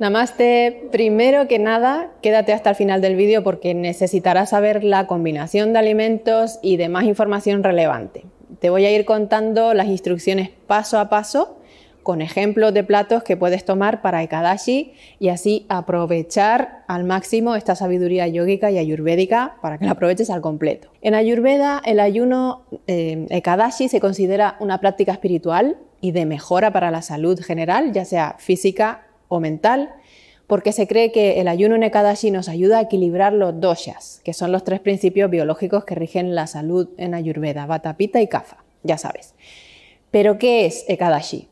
Namaste, primero que nada, quédate hasta el final del vídeo porque necesitarás saber la combinación de alimentos y demás información relevante. Te voy a ir contando las instrucciones paso a paso con ejemplos de platos que puedes tomar para Ekadashi y así aprovechar al máximo esta sabiduría yógica y ayurvédica para que la aproveches al completo. En Ayurveda, el ayuno eh, Ekadashi se considera una práctica espiritual y de mejora para la salud general, ya sea física o mental, porque se cree que el ayuno Ekadashi nos ayuda a equilibrar los doshas, que son los tres principios biológicos que rigen la salud en Ayurveda, Vata, Pitta y Kapha, ya sabes. Pero ¿qué es ekadashi?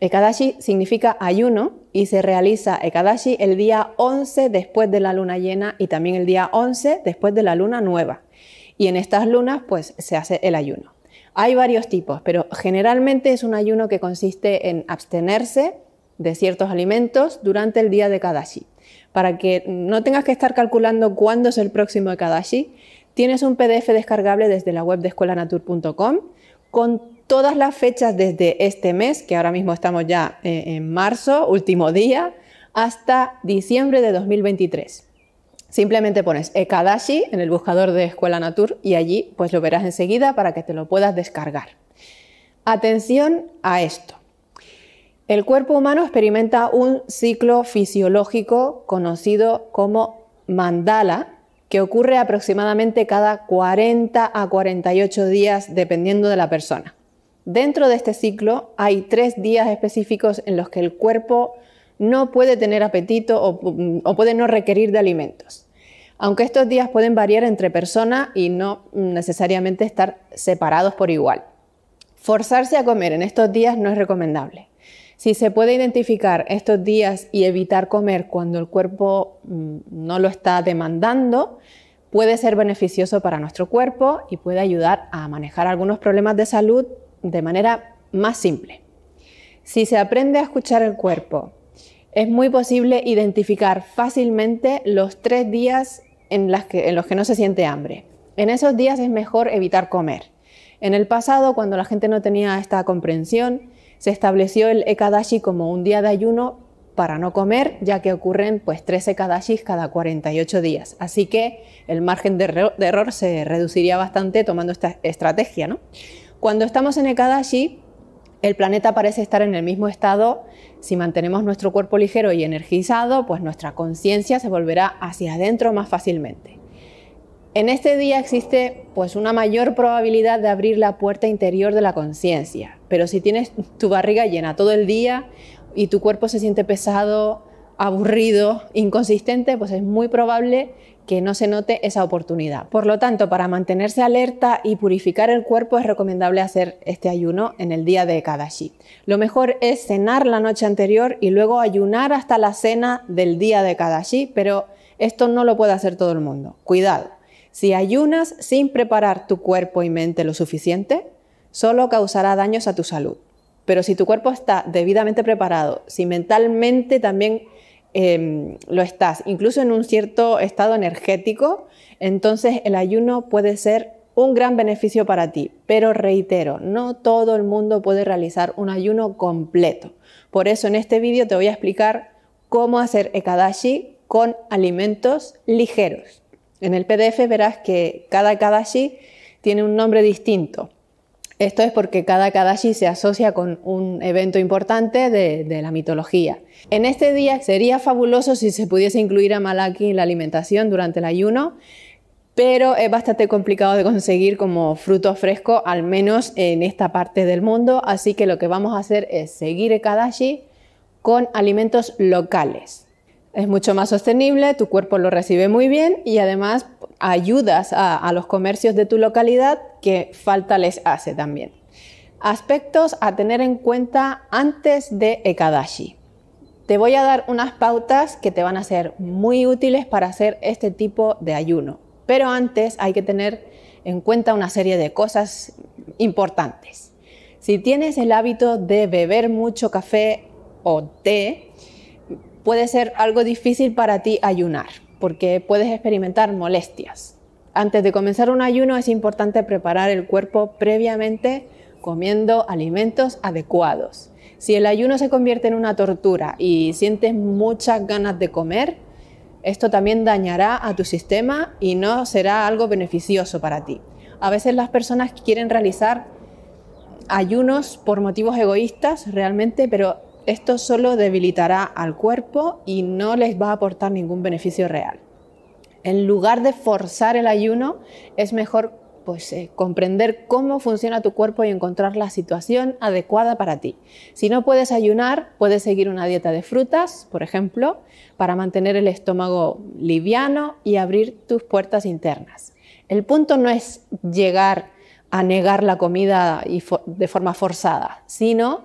Ekadashi significa ayuno y se realiza Ekadashi el día 11 después de la luna llena y también el día 11 después de la luna nueva. Y en estas lunas pues se hace el ayuno. Hay varios tipos, pero generalmente es un ayuno que consiste en abstenerse de ciertos alimentos durante el día de Kadashi. Para que no tengas que estar calculando cuándo es el próximo de Kadashi, tienes un PDF descargable desde la web de escuelanatur.com con todas las fechas desde este mes, que ahora mismo estamos ya eh, en marzo, último día, hasta diciembre de 2023. Simplemente pones Ekadashi eh, en el buscador de Escuela Natur y allí pues lo verás enseguida para que te lo puedas descargar. Atención a esto. El cuerpo humano experimenta un ciclo fisiológico conocido como mandala, que ocurre aproximadamente cada 40 a 48 días dependiendo de la persona. Dentro de este ciclo hay tres días específicos en los que el cuerpo no puede tener apetito o, mm, o puede no requerir de alimentos. Aunque estos días pueden variar entre personas y no necesariamente estar separados por igual. Forzarse a comer en estos días no es recomendable. Si se puede identificar estos días y evitar comer cuando el cuerpo mm, no lo está demandando, puede ser beneficioso para nuestro cuerpo y puede ayudar a manejar algunos problemas de salud de manera más simple. Si se aprende a escuchar el cuerpo, es muy posible identificar fácilmente los tres días en, en los que no se siente hambre. En esos días es mejor evitar comer. En el pasado, cuando la gente no tenía esta comprensión, se estableció el Ekadashi como un día de ayuno para no comer, ya que ocurren pues 13 cada 48 días. Así que el margen de, error, se reduciría bastante tomando esta estrategia. ¿no? Cuando estamos en Ekadashi, el planeta parece estar en el mismo estado. Si mantenemos nuestro cuerpo ligero y energizado, pues nuestra conciencia se volverá hacia adentro más fácilmente. En este día existe pues una mayor probabilidad de abrir la puerta interior de la conciencia, pero si tienes tu barriga llena todo el día y tu cuerpo se siente pesado, aburrido, inconsistente, pues es muy probable que no se note esa oportunidad. Por lo tanto, para mantenerse alerta y purificar el cuerpo es recomendable hacer este ayuno en el día de Kadashi. Lo mejor es cenar la noche anterior y luego ayunar hasta la cena del día de Kadashi, pero esto no lo puede hacer todo el mundo. Cuidado. Si ayunas sin preparar tu cuerpo y mente lo suficiente, solo causará daños a tu salud. Pero si tu cuerpo está debidamente preparado, si mentalmente también em, lo estás, incluso en un cierto estado energético, entonces el ayuno puede ser un gran beneficio para ti. Pero reitero, no todo el mundo puede realizar un ayuno completo. Por eso en este vídeo te voy a explicar cómo hacer ekadashi con alimentos ligeros. En el PDF verás que cada ekadashi tiene un nombre distinto. Esto es porque cada Kadashi se asocia con un evento importante de, la mitología. En este día sería fabuloso si se pudiese incluir a Malaki en la alimentación durante el ayuno, pero es bastante complicado de conseguir como fruto fresco, al menos en esta parte del mundo, así que lo que vamos a hacer es seguir el Kadashi con alimentos locales. Es mucho más sostenible, tu cuerpo lo recibe muy bien y además ayudas a los comercios de tu localidad que falta les hace también. Aspectos a tener en cuenta antes de Ekadashi. Te voy a dar unas pautas que te van a ser muy útiles para hacer este tipo de ayuno, pero antes hay que tener en cuenta una serie de cosas importantes. Si tienes el hábito de beber mucho café o té, puede ser algo difícil para ti ayunar, porque puedes experimentar molestias. Antes de comenzar un ayuno es importante preparar el cuerpo previamente comiendo alimentos adecuados. Si el ayuno se convierte en una tortura y sientes muchas ganas de comer, esto también dañará a tu sistema y no será algo beneficioso para ti. A veces las personas quieren realizar ayunos por motivos egoístas realmente, pero esto solo debilitará al cuerpo y no les va a aportar ningún beneficio real en lugar de forzar el ayuno, es mejor pues, eh, comprender cómo funciona tu cuerpo y encontrar la situación adecuada para ti. Si no puedes ayunar, puedes seguir una dieta de frutas, por ejemplo, para mantener el estómago liviano y abrir tus puertas internas. El punto no es llegar a negar la comida de forma forzada, sino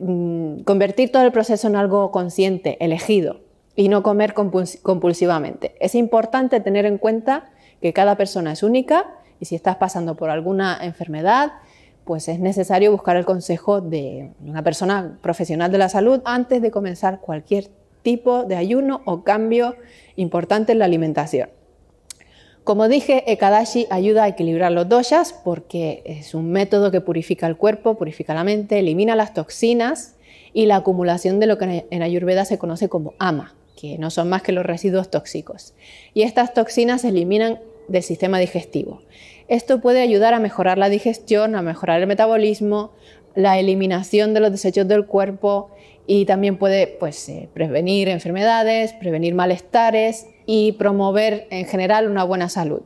mm, convertir todo el proceso en algo consciente, elegido y no comer compulsivamente. Es importante tener en cuenta que cada persona es única y si estás pasando por alguna enfermedad, pues es necesario buscar el consejo de una persona profesional de la salud antes de comenzar cualquier tipo de ayuno o cambio importante en la alimentación. Como dije, Ekadashi ayuda a equilibrar los doshas porque es un método que purifica el cuerpo, purifica la mente, elimina las toxinas y la acumulación de lo que en Ayurveda se conoce como ama que no son más que los residuos tóxicos. Y estas toxinas se eliminan del sistema digestivo. Esto puede ayudar a mejorar la digestión, a mejorar el metabolismo, la eliminación de los desechos del cuerpo y también puede pues, eh, prevenir enfermedades, prevenir malestares y promover en general una buena salud.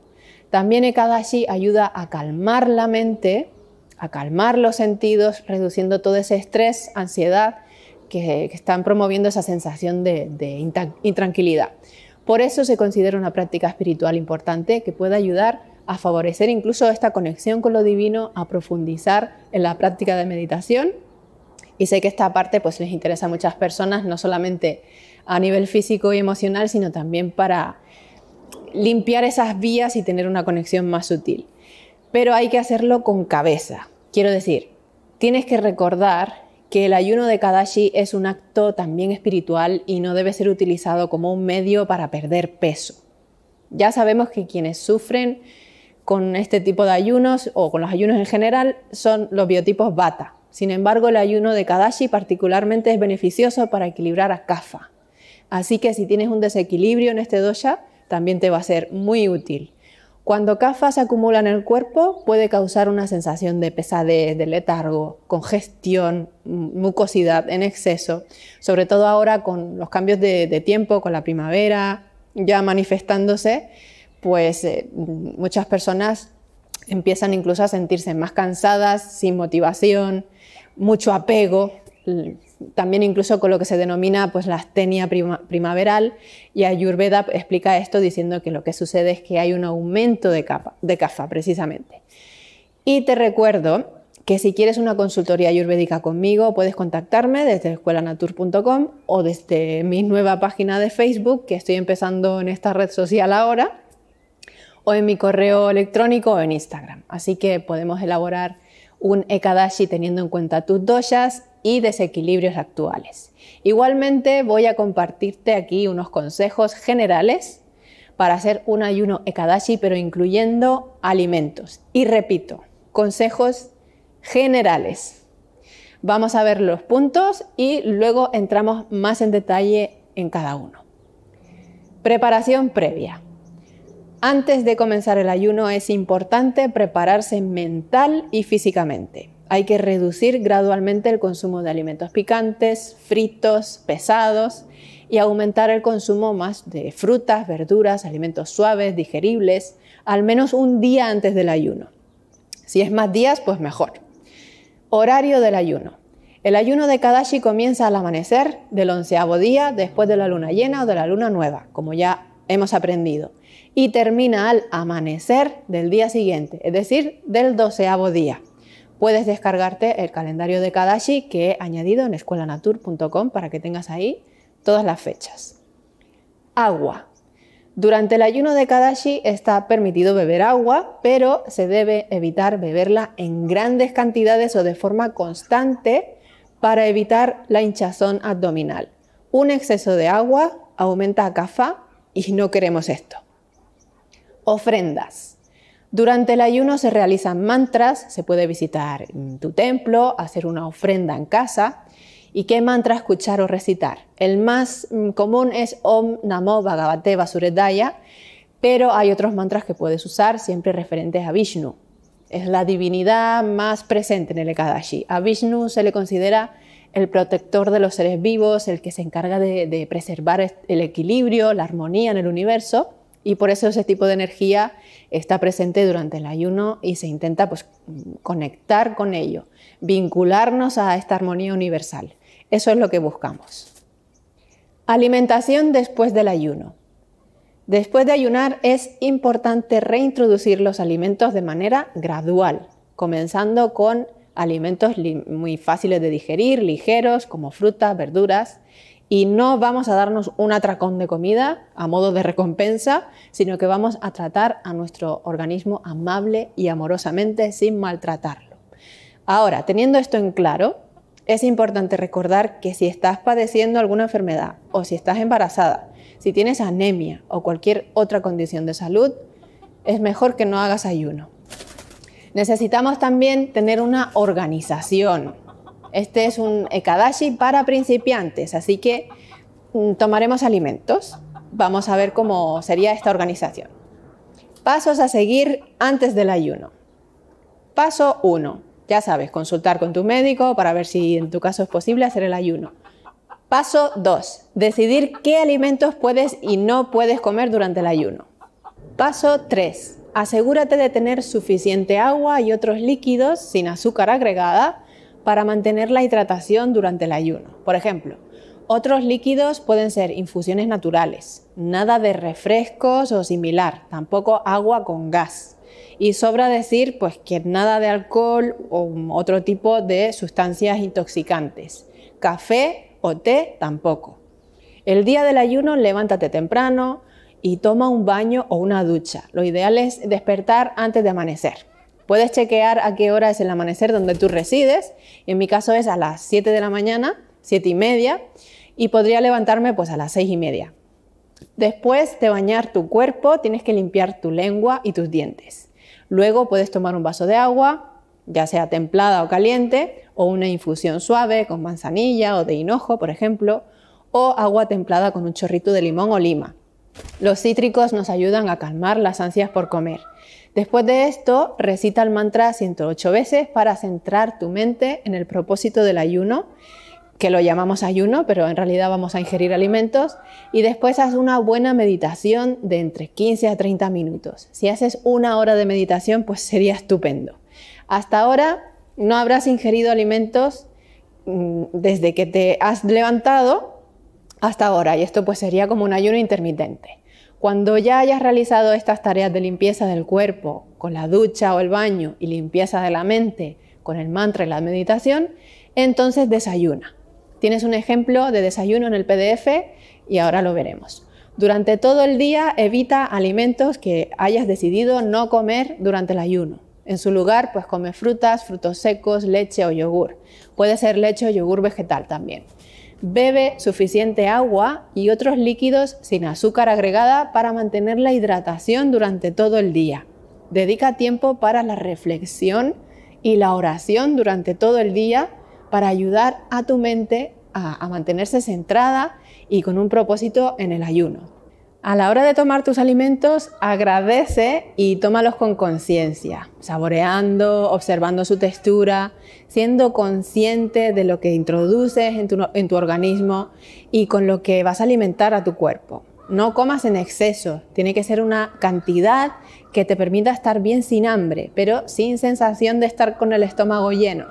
También Ekadashi ayuda a calmar la mente, a calmar los sentidos, reduciendo todo ese estrés, ansiedad que, están promoviendo esa sensación de, intranquilidad. Por eso se considera una práctica espiritual importante que puede ayudar a favorecer incluso esta conexión con lo divino, a profundizar en la práctica de meditación. Y sé que esta parte pues les interesa a muchas personas, no solamente a nivel físico y emocional, sino también para limpiar esas vías y tener una conexión más sutil. Pero hay que hacerlo con cabeza. Quiero decir, tienes que recordar que el ayuno de Kadashi es un acto también espiritual y no debe ser utilizado como un medio para perder peso. Ya sabemos que quienes sufren con este tipo de ayunos o con los ayunos en general son los biotipos bata. Sin embargo, el ayuno de Kadashi particularmente es beneficioso para equilibrar a kafa. Así que si tienes un desequilibrio en este dosha, también te va a ser muy útil. Cuando cafas se acumula en el cuerpo puede causar una sensación de pesadez, de letargo, congestión, mucosidad en exceso, sobre todo ahora con los cambios de, tiempo, con la primavera ya manifestándose, pues eh, muchas personas empiezan incluso a sentirse más cansadas, sin motivación, mucho apego, también incluso con lo que se denomina pues, la astenia primaveral y Ayurveda explica esto diciendo que lo que sucede es que hay un aumento de, capa, de precisamente. Y te recuerdo que si quieres una consultoría ayurvédica conmigo puedes contactarme desde escuelanatur.com o desde mi nueva página de Facebook que estoy empezando en esta red social ahora o en mi correo electrónico o en Instagram. Así que podemos elaborar un ekadashi teniendo en cuenta tus doshas y desequilibrios actuales. Igualmente voy a compartirte aquí unos consejos generales para hacer un ayuno ekadashi pero incluyendo alimentos. Y repito, consejos generales. Vamos a ver los puntos y luego entramos más en detalle en cada uno. Preparación previa. Antes de comenzar el ayuno es importante prepararse mental y físicamente hay que reducir gradualmente el consumo de alimentos picantes, fritos, pesados y aumentar el consumo más de frutas, verduras, alimentos suaves, digeribles, al menos un día antes del ayuno. Si es más días, pues mejor. Horario del ayuno. El ayuno de Kadashi comienza al amanecer del onceavo día después de la luna llena o de la luna nueva, como ya hemos aprendido, y termina al amanecer del día siguiente, es decir, del doceavo día. Puedes descargarte el calendario de Kadashi que he añadido en escuelanatur.com para que tengas ahí todas las fechas. Agua. Durante el ayuno de Kadashi está permitido beber agua, pero se debe evitar beberla en grandes cantidades o de forma constante para evitar la hinchazón abdominal. Un exceso de agua aumenta a y no queremos esto. Ofrendas. Durante el ayuno se realizan mantras, se puede visitar mm, tu templo, hacer una ofrenda en casa. ¿Y qué mantra escuchar o recitar? El más mm, común es Om Namo Bhagavate Vasuredaya, pero hay otros mantras que puedes usar siempre referentes a Vishnu. Es la divinidad más presente en el Ekadashi. A Vishnu se le considera el protector de los seres vivos, el que se encarga de preservar el equilibrio, la armonía en el universo. Y por eso ese tipo de energía está presente durante el ayuno y se intenta pues, conectar con ello, vincularnos a esta armonía universal. Eso es lo que buscamos. Alimentación después del ayuno. Después de ayunar es importante reintroducir los alimentos de manera gradual, comenzando con alimentos muy fáciles de digerir, ligeros, como frutas, verduras, y no vamos a darnos un atracón de comida a modo de recompensa, sino que vamos a tratar a nuestro organismo amable y amorosamente sin maltratarlo. Ahora, teniendo esto en claro, es importante recordar que si estás padeciendo alguna enfermedad o si estás embarazada, si tienes anemia o cualquier otra condición de salud, es mejor que no hagas ayuno. Necesitamos también tener una organización, este es un ekadashi eh, para principiantes, así que mm, tomaremos alimentos. Vamos a ver cómo sería esta organización. Pasos a seguir antes del ayuno. Paso 1. Ya sabes, consultar con tu médico para ver si en tu caso es posible hacer el ayuno. Paso 2. Decidir qué alimentos puedes y no puedes comer durante el ayuno. Paso 3. Asegúrate de tener suficiente agua y otros líquidos sin azúcar agregada para mantener la hidratación durante el ayuno. Por ejemplo, otros líquidos pueden ser infusiones naturales, nada de refrescos o similar, tampoco agua con gas. Y sobra decir pues que nada de alcohol o otro tipo de sustancias intoxicantes. Café o té tampoco. El día del ayuno levántate temprano y toma un baño o una ducha. Lo ideal es despertar antes de amanecer. Puedes chequear a qué hora es el amanecer donde tú resides. En mi caso es a las 7 de la mañana, 7 y media, y podría levantarme pues a las 6 y media. Después de bañar tu cuerpo, tienes que limpiar tu lengua y tus dientes. Luego puedes tomar un vaso de agua, ya sea templada o caliente, o una infusión suave con manzanilla o de hinojo, por ejemplo, o agua templada con un chorrito de limón o lima. Los cítricos nos ayudan a calmar las ansias por comer. Después de esto, recita el mantra 108 veces para centrar tu mente en el propósito del ayuno, que lo llamamos ayuno, pero en realidad vamos a ingerir alimentos, y después haz una buena meditación de entre 15 a 30 minutos. Si haces una hora de meditación, pues sería estupendo. Hasta ahora no habrás ingerido alimentos mm, desde que te has levantado hasta ahora, y esto pues sería como un ayuno intermitente. Cuando ya hayas realizado estas tareas de limpieza del cuerpo, con la ducha o el baño y limpieza de la mente, con el mantra y la meditación, entonces desayuna. Tienes un ejemplo de desayuno en el PDF y ahora lo veremos. Durante todo el día evita alimentos que hayas decidido no comer durante el ayuno. En su lugar, pues come frutas, frutos secos, leche o yogur. Puede ser leche o yogur vegetal también. Bebe suficiente agua y otros líquidos sin azúcar agregada para mantener la hidratación durante todo el día. Dedica tiempo para la reflexión y la oración durante todo el día para ayudar a tu mente a, mantenerse centrada y con un propósito en el ayuno. A la hora de tomar tus alimentos, agradece y tómalos con conciencia, saboreando, observando su textura, siendo consciente de lo que introduces en tu, organismo y con lo que vas a alimentar a tu cuerpo. No comas en exceso, tiene que ser una cantidad que te permita estar bien sin hambre, pero sin sensación de estar con el estómago lleno.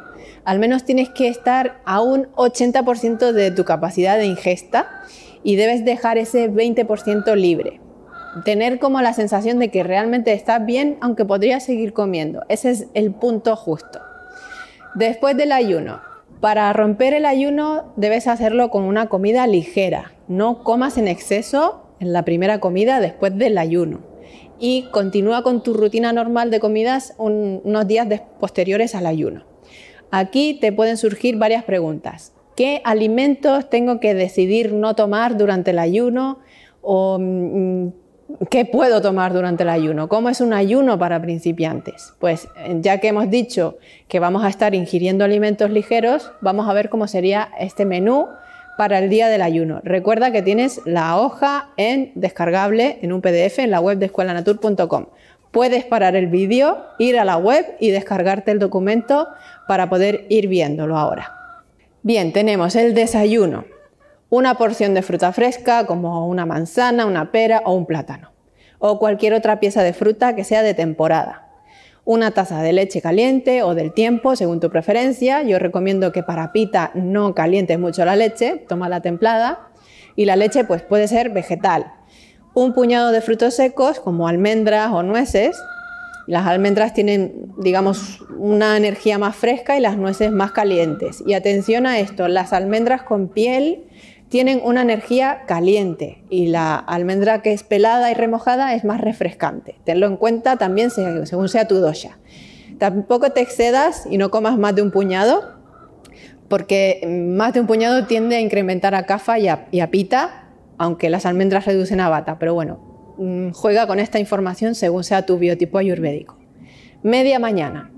Al menos tienes que estar a un 80% de tu capacidad de ingesta y debes dejar ese 20% libre. Tener como la sensación de que realmente estás bien, aunque podrías seguir comiendo. Ese es el punto justo. Después del ayuno. Para romper el ayuno debes hacerlo con una comida ligera. No comas en exceso en la primera comida después del ayuno. Y continúa con tu rutina normal de comidas unos días posteriores al ayuno. Aquí te pueden surgir varias preguntas qué alimentos tengo que decidir no tomar durante el ayuno o mm, mm, qué puedo tomar durante el ayuno, cómo es un ayuno para principiantes. Pues eh, ya que hemos dicho que vamos a estar ingiriendo alimentos ligeros, vamos a ver cómo sería este menú para el día del ayuno. Recuerda que tienes la hoja en descargable en un PDF en la web de escuelanatur.com. Puedes parar el vídeo, ir a la web y descargarte el documento para poder ir viéndolo ahora. Bien, tenemos el desayuno. Una porción de fruta fresca como una manzana, una pera o un plátano. O cualquier otra pieza de fruta que sea de temporada. Una taza de leche caliente o del tiempo, según tu preferencia. Yo recomiendo que para pita no calientes mucho la leche, toma la templada. Y la leche pues puede ser vegetal. Un puñado de frutos secos como almendras o nueces las almendras tienen, digamos, una energía más fresca y las nueces más calientes. Y atención a esto, las almendras con piel tienen una energía caliente y la almendra que es pelada y remojada es más refrescante. Tenlo en cuenta también según sea tu dosha. Tampoco te excedas y no comas más de un puñado, porque más de un puñado tiende a incrementar a cafa y y a pita, aunque las almendras reducen a bata, pero bueno, Mm, juega con esta información según sea tu biotipo ayurvédico. Media mañana.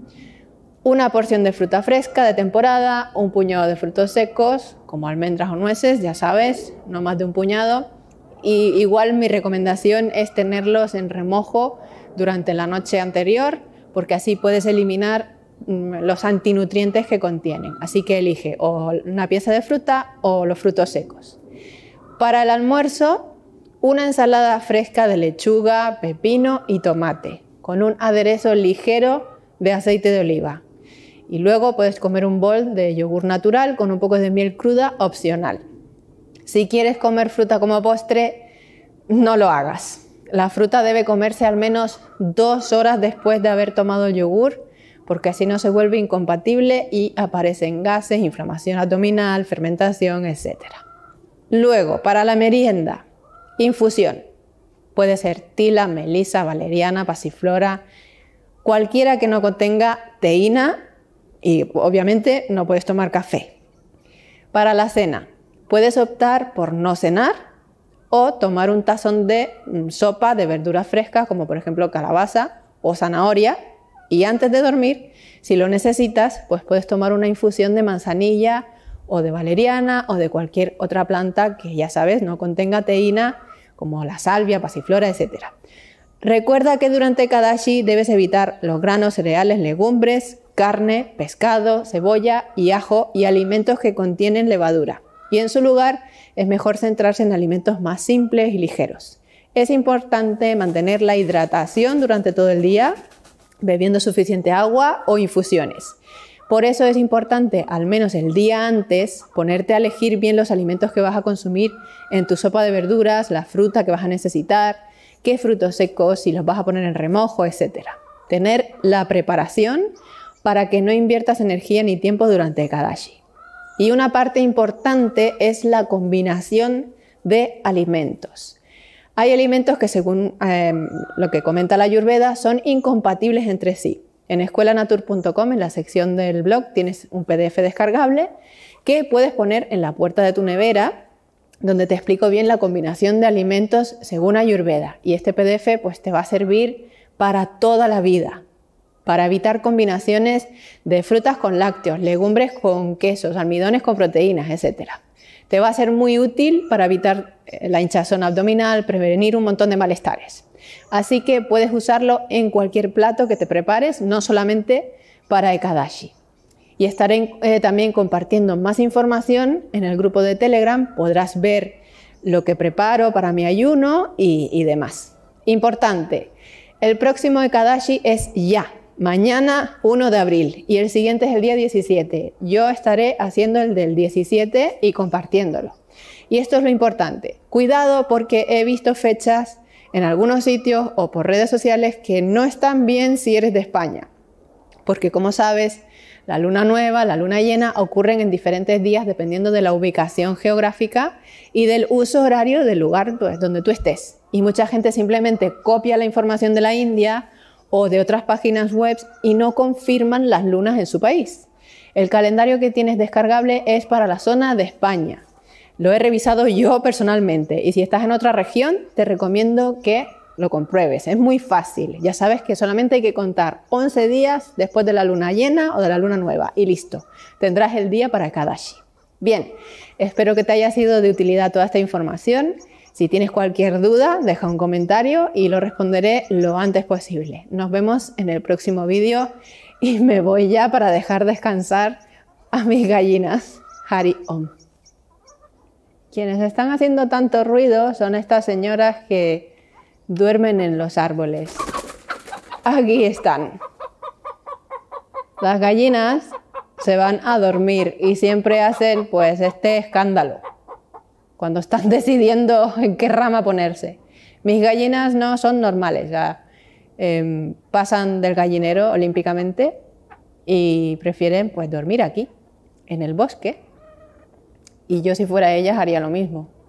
Una porción de fruta fresca de temporada, un puñado de frutos secos, como almendras o nueces, ya sabes, no más de un puñado. Y igual mi recomendación es tenerlos en remojo durante la noche anterior, porque así puedes eliminar mm, los antinutrientes que contienen. Así que elige o una pieza de fruta o los frutos secos. Para el almuerzo, una ensalada fresca de lechuga, pepino y tomate, con un aderezo ligero de aceite de oliva. Y luego puedes comer un bol de yogur natural con un poco de miel cruda opcional. Si quieres comer fruta como postre, no lo hagas. La fruta debe comerse al menos dos horas después de haber tomado el yogur, porque así no se vuelve incompatible y aparecen gases, inflamación abdominal, fermentación, etc. Luego, para la merienda, Infusión. Puede ser tila, melisa, valeriana, pasiflora, cualquiera que no contenga teína y obviamente no puedes tomar café. Para la cena, puedes optar por no cenar o tomar un tazón de mm, sopa de verduras frescas como por ejemplo calabaza o zanahoria y antes de dormir, si lo necesitas, pues puedes tomar una infusión de manzanilla o de valeriana o de cualquier otra planta que ya sabes no contenga teína como la salvia, pasiflora, etc. Recuerda que durante Kadashi debes evitar los granos, cereales, legumbres, carne, pescado, cebolla y ajo y alimentos que contienen levadura. Y en su lugar es mejor centrarse en alimentos más simples y ligeros. Es importante mantener la hidratación durante todo el día, bebiendo suficiente agua o infusiones. Por eso es importante, al menos el día antes, ponerte a elegir bien los alimentos que vas a consumir en tu sopa de verduras, la fruta que vas a necesitar, qué frutos secos, si los vas a poner en remojo, etc. Tener la preparación para que no inviertas energía ni tiempo durante Kadashi. Y una parte importante es la combinación de alimentos. Hay alimentos que según eh, lo que comenta la Ayurveda son incompatibles entre sí. En escuelanatur.com, en la sección del blog, tienes un PDF descargable que puedes poner en la puerta de tu nevera, donde te explico bien la combinación de alimentos según Ayurveda. Y este PDF pues, te va a servir para toda la vida, para evitar combinaciones de frutas con lácteos, legumbres con quesos, almidones con proteínas, etcétera. Te va a ser muy útil para evitar eh, la hinchazón abdominal, prevenir un montón de malestares. Así que puedes usarlo en cualquier plato que te prepares, no solamente para Ekadashi. Y estaré eh, también compartiendo más información en el grupo de Telegram. Podrás ver lo que preparo para mi ayuno y, y demás. Importante, el próximo Ekadashi es ya mañana 1 de abril y el siguiente es el día 17. Yo estaré haciendo el del 17 y compartiéndolo. Y esto es lo importante. Cuidado porque he visto fechas en algunos sitios o por redes sociales que no están bien si eres de España. Porque como sabes, la luna nueva, la luna llena ocurren en diferentes días dependiendo de la ubicación geográfica y del uso horario del lugar pues, donde tú estés. Y mucha gente simplemente copia la información de la India o de otras páginas web y no confirman las lunas en su país. El calendario que tienes descargable es para la zona de España. Lo he revisado yo personalmente y si estás en otra región te recomiendo que lo compruebes. Es muy fácil. Ya sabes que solamente hay que contar 11 días después de la luna llena o de la luna nueva y listo. Tendrás el día para cada Kadashi. Bien, espero que te haya sido de utilidad toda esta información si tienes cualquier duda, deja un comentario y lo responderé lo antes posible. Nos vemos en el próximo vídeo y me voy ya para dejar descansar a mis gallinas. Hari Om. Quienes están haciendo tanto ruido son estas señoras que duermen en los árboles. Aquí están. Las gallinas se van a dormir y siempre hacen pues este escándalo cuando están decidiendo en qué rama ponerse. Mis gallinas no son normales, ya, em, pasan del gallinero olímpicamente y prefieren pues dormir aquí, en el bosque. Y yo si fuera ellas haría lo mismo.